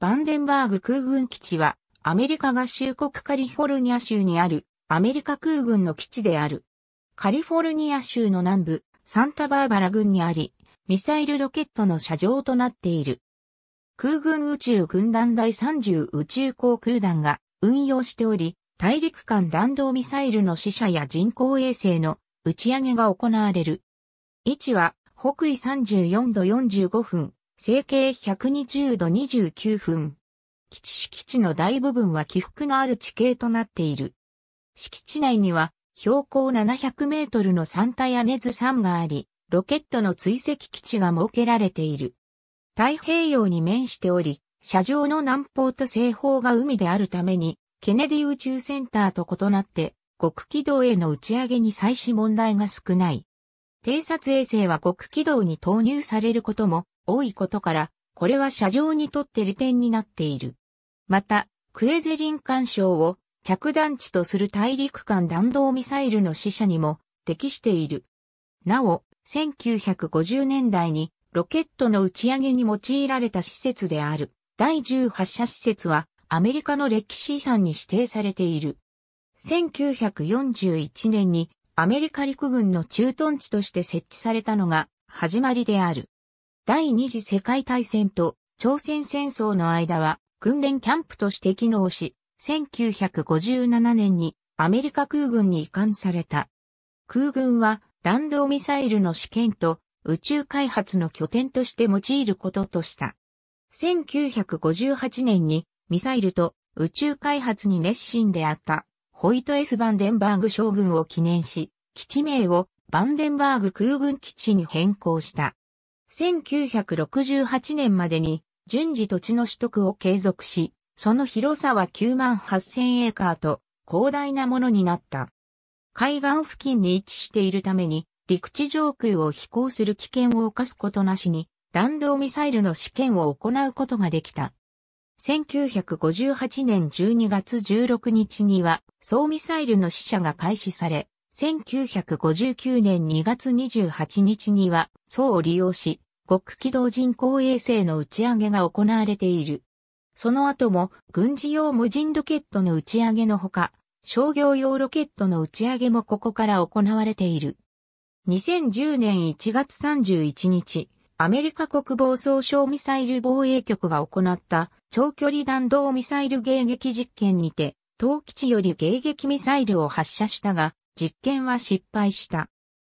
バンデンバーグ空軍基地は、アメリカ合衆国カリフォルニア州にある、アメリカ空軍の基地である。カリフォルニア州の南部、サンタバーバラ郡にあり、ミサイルロケットの射場となっている。空軍宇宙軍団第30宇宙航空団が運用しており、大陸間弾道ミサイルの試射や人工衛星の打ち上げが行われる。位置は北緯34度45分、成形120度29分。基地敷地の大部分は起伏のある地形となっている。敷地内には標高700メートルのサンタヤネズ3があり、ロケットの追跡基地が設けられている。太平洋に面しており、車上の南方と西方が海であるために、ケネディ宇宙センターと異なって、極軌道への打ち上げに際し問題が少ない。偵察衛星は極軌道に投入されることも多いことから、これは射場にとって利点になっている。また、クエゼリン干渉を着弾地とする大陸間弾道ミサイルの死者にも適している。なお、1950年代にロケットの打ち上げに用いられた施設である第18射施設はアメリカの歴史遺産に指定されている。1941年にアメリカ陸軍の駐屯地として設置されたのが始まりである。第二次世界大戦と朝鮮戦争の間は訓練キャンプとして機能し、1957年にアメリカ空軍に移管された。空軍は弾道ミサイルの試験と宇宙開発の拠点として用いることとした。1958年にミサイルと宇宙開発に熱心であったホイトエス・バンデンバーグ将軍を記念し、基地名をバンデンバーグ空軍基地に変更した。1968年までに順次土地の取得を継続し、その広さは9万8000エーカーと広大なものになった。海岸付近に位置しているために陸地上空を飛行する危険を犯すことなしに弾道ミサイルの試験を行うことができた。1958年12月16日には、総ミサイルの試射が開始され、1959年2月28日には、総を利用し、極機動人工衛星の打ち上げが行われている。その後も、軍事用無人ロケットの打ち上げのほか、商業用ロケットの打ち上げもここから行われている。2010年1月31日、アメリカ国防総省ミサイル防衛局が行った長距離弾道ミサイル迎撃実験にて、当基地より迎撃ミサイルを発射したが、実験は失敗した。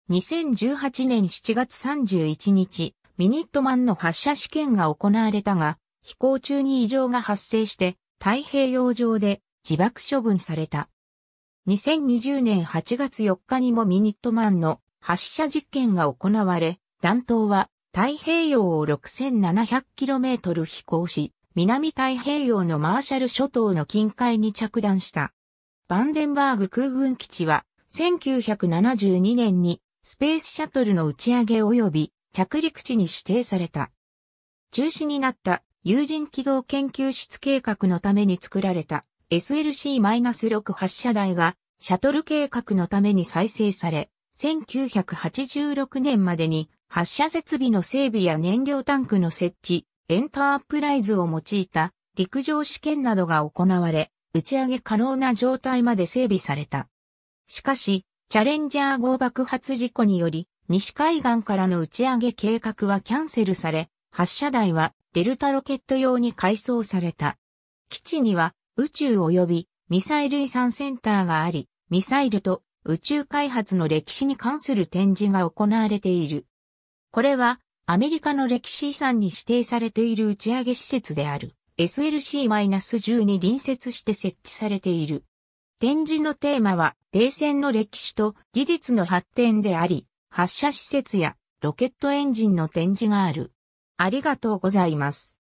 2018年7月31日、ミニットマンの発射試験が行われたが、飛行中に異常が発生して、太平洋上で自爆処分された。2020年8月4日にもミニットマンの発射実験が行われ、弾頭は太平洋を 6700km 飛行し、南太平洋のマーシャル諸島の近海に着弾した。バンデンバーグ空軍基地は、1972年にスペースシャトルの打ち上げ及び着陸地に指定された。中止になった有人機動研究室計画のために作られた SLC-6 発射台がシャトル計画のために再生され、1986年までに発射設備の整備や燃料タンクの設置、エンタープライズを用いた陸上試験などが行われ、打ち上げ可能な状態まで整備された。しかし、チャレンジャー号爆発事故により、西海岸からの打ち上げ計画はキャンセルされ、発射台はデルタロケット用に改装された。基地には宇宙及びミサイル遺産センターがあり、ミサイルと宇宙開発の歴史に関する展示が行われている。これはアメリカの歴史遺産に指定されている打ち上げ施設である SLC-10 に隣接して設置されている。展示のテーマは冷戦の歴史と技術の発展であり、発射施設やロケットエンジンの展示がある。ありがとうございます。